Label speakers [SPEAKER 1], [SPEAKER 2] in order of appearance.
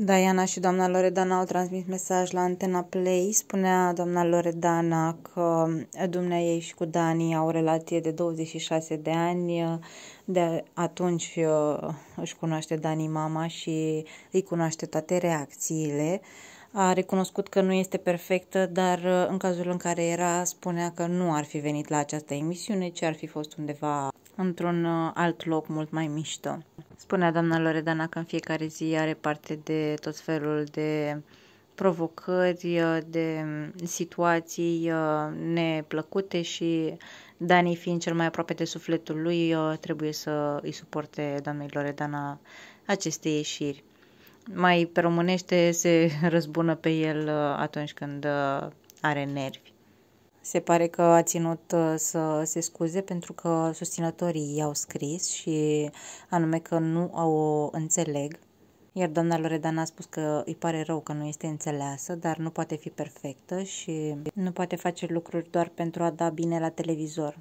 [SPEAKER 1] Diana și doamna Loredana au transmis mesaj la Antena Play. Spunea doamna Loredana că eh, dumnea ei și cu Dani au o relație de 26 de ani. De atunci eh, își cunoaște Dani mama și îi cunoaște toate reacțiile. A recunoscut că nu este perfectă, dar eh, în cazul în care era, spunea că nu ar fi venit la această emisiune, ci ar fi fost undeva într-un alt loc mult mai mișto. Spunea doamna Loredana că în fiecare zi are parte de tot felul de provocări, uh, de situații uh, neplăcute și Dani fiind cel mai aproape de sufletul lui, uh, trebuie să îi suporte doamnei Loredana aceste ieșiri. Mai pe românește se răzbună pe el atunci când are nervi. Se pare că a ținut uh, să se scuze pentru că susținătorii i-au scris și anume că nu o înțeleg. Iar doamna Loredana a spus că îi pare rău că nu este înțeleasă, dar nu poate fi perfectă și nu poate face lucruri doar pentru a da bine la televizor.